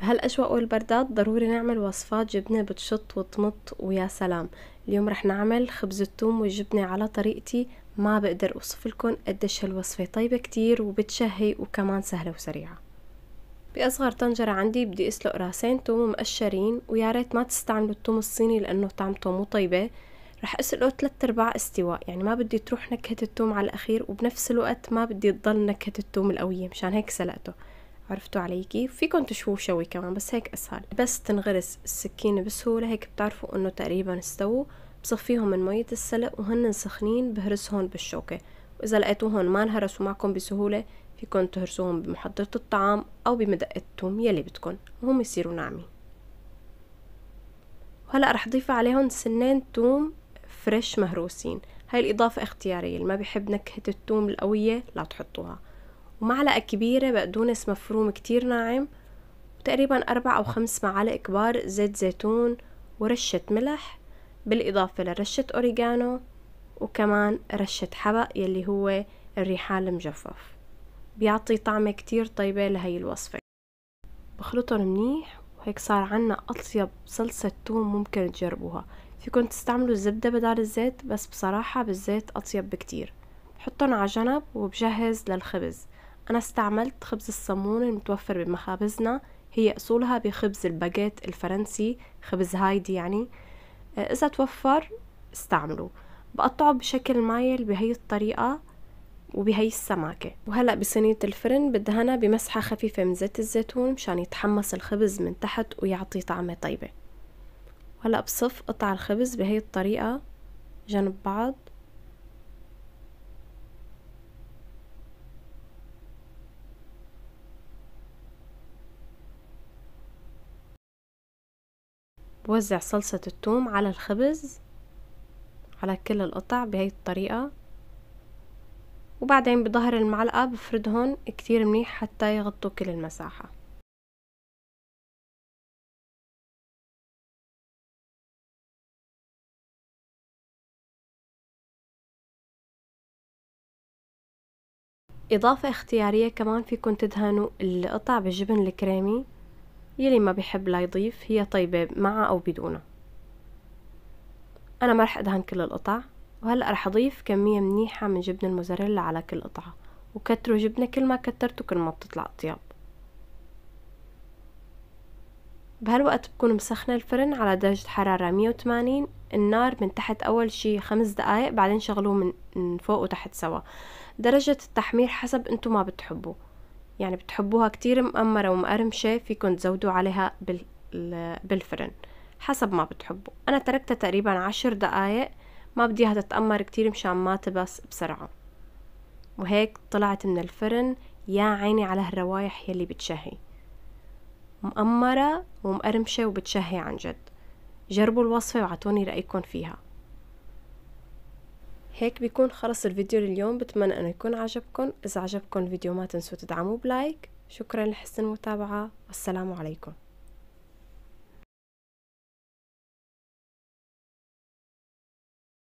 بهالأجواء والبردات ضروري نعمل وصفات جبنة بتشط وتمط ويا سلام اليوم رح نعمل خبز التوم والجبنة على طريقتي ما بقدر أوصف لكم قديش هالوصفة طيبة كتير وبتشهي وكمان سهلة وسريعة بأصغر طنجرة عندي بدي أسلق راسين توم مقشرين ويا ريت ما تستعملوا التوم الصيني لأنه طعمته مو طيبة رح أسلقه ثلاث أرباع استواء يعني ما بدي تروح نكهة التوم على الأخير وبنفس الوقت ما بدي تضل نكهة التوم القوية مشان هيك سلقته عرفتوا علي كيف فيكم شوي كمان بس هيك اسهل بس تنغرس السكينة بسهولة هيك بتعرفوا انه تقريبا استووا بصفيهم من مية السلق وهن سخنين بهرسهم بالشوكة وإذا لقيتوهم ما انهرسوا معكم بسهولة فيكن تهرسوهم بمحضرة الطعام أو بمدقة التوم يلي بدكن وهم يصيروا ناعمين وهلأ رح ضيف عليهم سنين توم فريش مهروسين هاي الإضافة اختيارية اللي ما بيحب نكهة التوم القوية لا تحطوها ومعلقة كبيرة بقدونس مفروم كتير ناعم وتقريبا أربع أو خمس معالق كبار زيت زيتون ورشة ملح بالإضافة لرشة أوريجانو وكمان رشة حبق يلي هو الريحان المجفف بيعطي طعمة كتير طيبة لهي الوصفة بخلطهم منيح وهيك صار عنا أطيب صلصة توم ممكن تجربوها فيكن تستعملوا الزبدة بدال الزيت بس بصراحة بالزيت أطيب بكتير حطهم على جنب وبجهز للخبز أنا استعملت خبز الصمون المتوفر بمخابزنا هي أصولها بخبز الباجيت الفرنسي خبز هايدي يعني آه، إذا توفر استعمله بقطعه بشكل مايل بهي الطريقة وبهي السماكة وهلأ بصينية الفرن بدهنها بمسحة خفيفة من زيت الزيتون مشان يتحمص الخبز من تحت ويعطي طعمة طيبة وهلأ بصف قطع الخبز بهي الطريقة جنب بعض بوزع صلصة التوم على الخبز على كل القطع بهاي الطريقة وبعدين بظهر المعلقة بفردهم كتير منيح حتى يغطوا كل المساحة إضافة اختيارية كمان فيكن تدهنوا القطع بجبن الكريمي يلي ما بيحب لا يضيف هي طيبة مع أو بدونه أنا ما رح أدهن كل القطع وهلأ رح أضيف كمية منيحة من جبن الموزاريلا على كل قطعة وكتروا جبنة كل ما كترتوا كل ما بتطلع أطيب بهالوقت بكون مسخنة الفرن على درجة حرارة 180 النار من تحت أول شي خمس دقايق بعدين شغلوه من فوق وتحت سوا درجة التحمير حسب انتو ما بتحبوا يعني بتحبوها كتير مقمرة ومقرمشة فيكن تزودوا عليها بالفرن حسب ما بتحبوا أنا تركتها تقريبا عشر دقايق ما بدي اياها تتأمر كتير مشان ما تبس بسرعة وهيك طلعت من الفرن يا عيني على هالروايح يلي بتشهي مقمرة ومقرمشة وبتشهي عن جد جربوا الوصفة وعطوني رأيكم فيها هيك بيكون خلص الفيديو لليوم بتمنى انه يكون عجبكم اذا عجبكم الفيديو ما تنسوا تدعموه بلايك شكرا لحسن المتابعة والسلام عليكم